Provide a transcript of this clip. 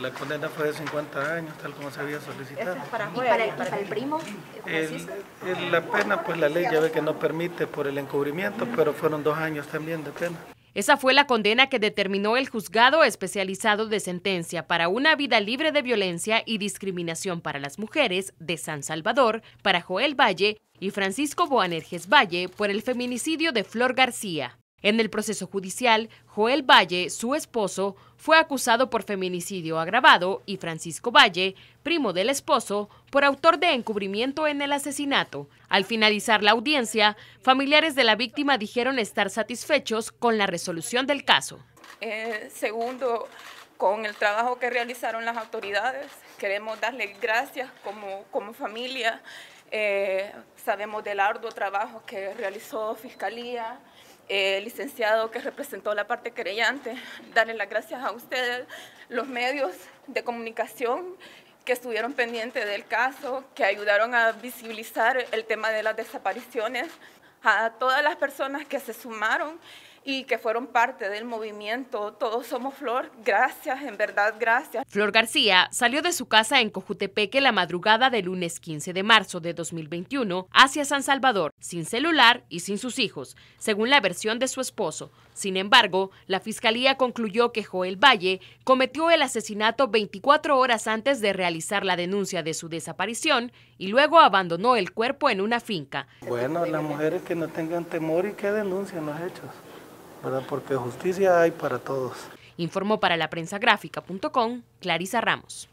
la condena fue de 50 años, tal como se había solicitado. para, ¿Y para, el, primo? la pena, pues la ley ya ve que no permite por el encubrimiento, pero fueron dos años también de pena. Esa fue la condena que determinó el juzgado especializado de sentencia para una vida libre de violencia y discriminación para las mujeres de San Salvador para Joel Valle y Francisco Boanerges Valle por el feminicidio de Flor García. En el proceso judicial, Joel Valle, su esposo, fue acusado por feminicidio agravado y Francisco Valle, primo del esposo, por autor de encubrimiento en el asesinato. Al finalizar la audiencia, familiares de la víctima dijeron estar satisfechos con la resolución del caso. Eh, segundo, con el trabajo que realizaron las autoridades, queremos darle gracias como, como familia. Eh, sabemos del arduo trabajo que realizó Fiscalía, eh, licenciado que representó la parte querellante, darle las gracias a ustedes, los medios de comunicación que estuvieron pendientes del caso, que ayudaron a visibilizar el tema de las desapariciones, a todas las personas que se sumaron y que fueron parte del movimiento Todos Somos Flor. Gracias, en verdad, gracias. Flor García salió de su casa en Cojutepeque la madrugada del lunes 15 de marzo de 2021 hacia San Salvador, sin celular y sin sus hijos, según la versión de su esposo. Sin embargo, la fiscalía concluyó que Joel Valle cometió el asesinato 24 horas antes de realizar la denuncia de su desaparición y luego abandonó el cuerpo en una finca. Bueno, las mujeres que no tengan temor y que denuncian los hechos. Porque justicia hay para todos. Informó para la prensa gráfica.com Clarisa Ramos.